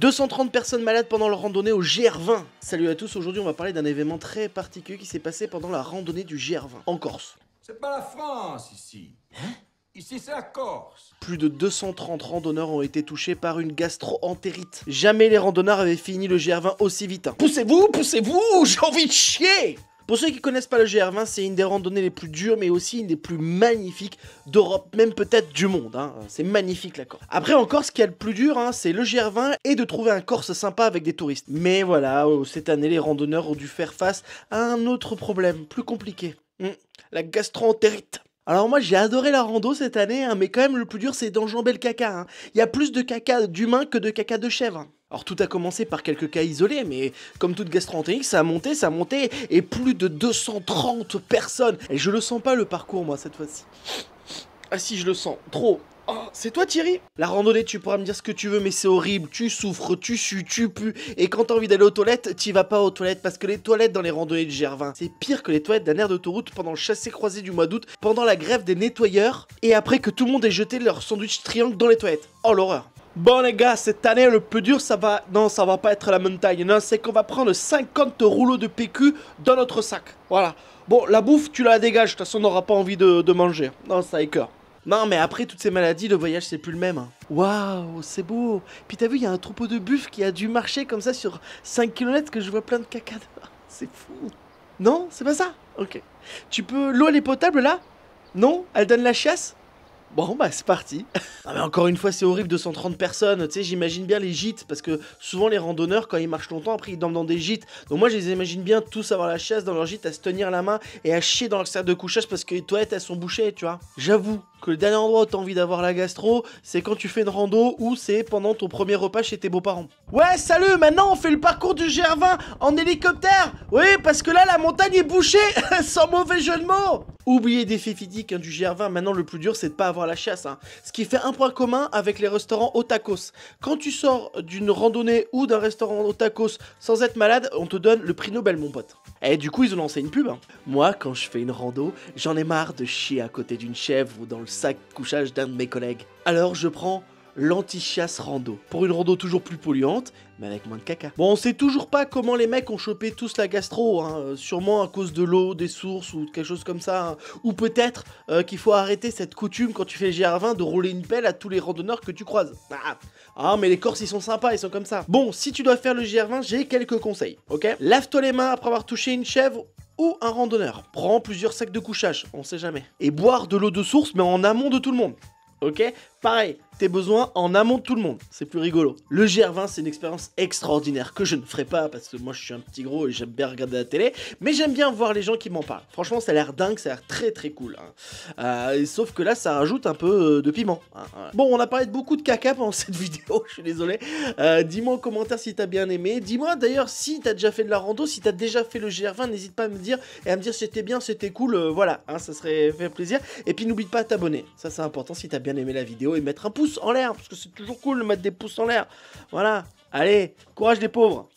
230 personnes malades pendant leur randonnée au GR20. Salut à tous, aujourd'hui on va parler d'un événement très particulier qui s'est passé pendant la randonnée du GR20 en Corse. C'est pas la France ici. Hein Ici, c'est la Corse. Plus de 230 randonneurs ont été touchés par une gastro-entérite. Jamais les randonneurs avaient fini le GR20 aussi vite. Poussez-vous, poussez-vous, j'ai envie de chier pour ceux qui connaissent pas le GR20, c'est une des randonnées les plus dures, mais aussi une des plus magnifiques d'Europe, même peut-être du monde. Hein. C'est magnifique la Corse. Après, encore, ce qui est le plus dur, hein, c'est le GR20 et de trouver un Corse sympa avec des touristes. Mais voilà, oh, cette année, les randonneurs ont dû faire face à un autre problème, plus compliqué. Hmm, la gastroentérite. Alors moi j'ai adoré la rando cette année, hein, mais quand même le plus dur c'est d'enjamber le caca. Il y a plus de caca d'humain que de caca de chèvre. Alors tout a commencé par quelques cas isolés, mais comme toute gastroentérique ça a monté, ça a monté, et plus de 230 personnes. Et je le sens pas le parcours, moi, cette fois-ci. Ah si, je le sens, trop. Oh, c'est toi Thierry La randonnée, tu pourras me dire ce que tu veux, mais c'est horrible, tu souffres, tu sues, tu pues, et quand t'as envie d'aller aux toilettes, t'y vas pas aux toilettes, parce que les toilettes dans les randonnées de Gervin, c'est pire que les toilettes d'un air d'autoroute pendant le chassé-croisé du mois d'août, pendant la grève des nettoyeurs, et après que tout le monde ait jeté leur sandwich triangle dans les toilettes. Oh l'horreur Bon les gars, cette année le plus dur ça va... Non, ça va pas être la montagne, non, c'est qu'on va prendre 50 rouleaux de PQ dans notre sac. Voilà. Bon, la bouffe, tu la dégages, de toute façon on n'aura pas envie de, manger. Non, ça cœur. Non, mais après toutes ces maladies, le voyage c'est plus le même. Hein. Waouh, c'est beau. Puis t'as vu, il y a un troupeau de buffes qui a dû marcher comme ça sur 5 km que je vois plein de caca. C'est fou. Non, c'est pas ça Ok. Tu peux... L'eau elle est potable là Non Elle donne la chiasse Bon bah c'est parti. Non, ah, mais encore une fois c'est horrible 230 personnes, tu sais j'imagine bien les gîtes parce que souvent les randonneurs quand ils marchent longtemps après ils dorment dans des gîtes. Donc moi je les imagine bien tous avoir la chasse dans leur gîte à se tenir la main et à chier dans leur salle de couchage parce que les toilettes elles sont bouchées, tu vois. J'avoue que le dernier endroit où t'as envie d'avoir la gastro, c'est quand tu fais une rando ou c'est pendant ton premier repas chez tes beaux-parents. Ouais, salut, maintenant on fait le parcours du GR20 en hélicoptère. Oui, parce que là la montagne est bouchée, sans mauvais jeu de mots. Oubliez des physique hein, du GR20, maintenant le plus dur c'est de pas avoir la chasse. Hein. Ce qui fait un point commun avec les restaurants au tacos. Quand tu sors d'une randonnée ou d'un restaurant au tacos sans être malade, on te donne le prix Nobel mon pote. Et du coup ils ont lancé une pub. Hein. Moi quand je fais une rando, j'en ai marre de chier à côté d'une chèvre ou dans le sac couchage d'un de mes collègues. Alors je prends l'anti-chasse rando. Pour une rando toujours plus polluante, mais avec moins de caca. Bon, on sait toujours pas comment les mecs ont chopé tous la gastro, hein. euh, sûrement à cause de l'eau, des sources ou quelque chose comme ça. Hein. Ou peut-être euh, qu'il faut arrêter cette coutume quand tu fais GR20 de rouler une pelle à tous les randonneurs que tu croises. Ah. ah, mais les Corses ils sont sympas, ils sont comme ça. Bon, si tu dois faire le GR20, j'ai quelques conseils, ok Lave-toi les mains après avoir touché une chèvre ou un randonneur. Prends plusieurs sacs de couchage, on sait jamais. Et boire de l'eau de source, mais en amont de tout le monde. Ok Pareil, tes besoin en amont de tout le monde. C'est plus rigolo. Le GR20, c'est une expérience extraordinaire que je ne ferai pas parce que moi je suis un petit gros et j'aime bien regarder la télé, mais j'aime bien voir les gens qui m'en parlent. Franchement, ça a l'air dingue, ça a l'air très très cool. Hein. Euh, sauf que là, ça rajoute un peu euh, de piment. Hein, bon, on a parlé de beaucoup de caca pendant cette vidéo, je suis désolé. Euh, dis-moi en commentaire si t'as bien aimé. Dis-moi d'ailleurs si t'as déjà fait de la rando, si t'as déjà fait le GR20, n'hésite pas à me dire et à me dire si c'était bien, c'était cool. voilà, hein, ça serait fait plaisir. Et puis n'oublie pas de t'abonner, ça c'est important si t'as bien aimé la vidéo et mettre un pouce en l'air, parce que c'est toujours cool de mettre des pouces en l'air. Voilà, allez, courage les pauvres